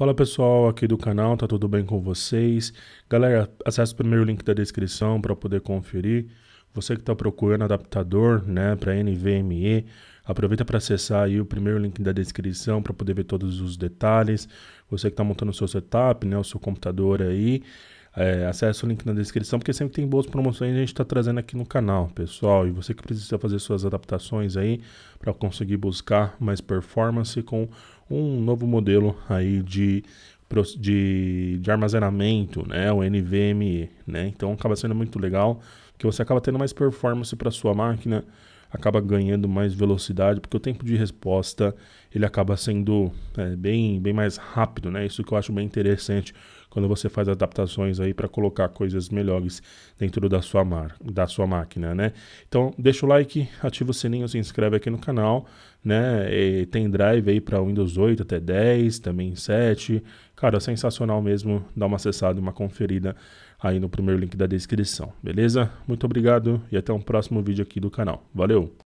Fala pessoal aqui do canal, tá tudo bem com vocês? Galera, acesse o primeiro link da descrição para poder conferir. Você que está procurando adaptador né, para NVMe, aproveita para acessar aí o primeiro link da descrição para poder ver todos os detalhes. Você que está montando o seu setup, né, o seu computador aí, é, acesse o link na descrição, porque sempre tem boas promoções a gente está trazendo aqui no canal, pessoal. E você que precisa fazer suas adaptações aí para conseguir buscar mais performance com um novo modelo aí de, de, de armazenamento, né? O NVMe, né? Então acaba sendo muito legal, que você acaba tendo mais performance para sua máquina, acaba ganhando mais velocidade, porque o tempo de resposta ele acaba sendo é, bem, bem mais rápido, né? Isso que eu acho bem interessante quando você faz adaptações aí para colocar coisas melhores dentro da sua, mar, da sua máquina, né? Então, deixa o like, ativa o sininho, se inscreve aqui no canal, né? E tem drive aí para Windows 8 até 10, também 7. Cara, sensacional mesmo, dá uma acessada, uma conferida aí no primeiro link da descrição, beleza? Muito obrigado e até um próximo vídeo aqui do canal. Valeu!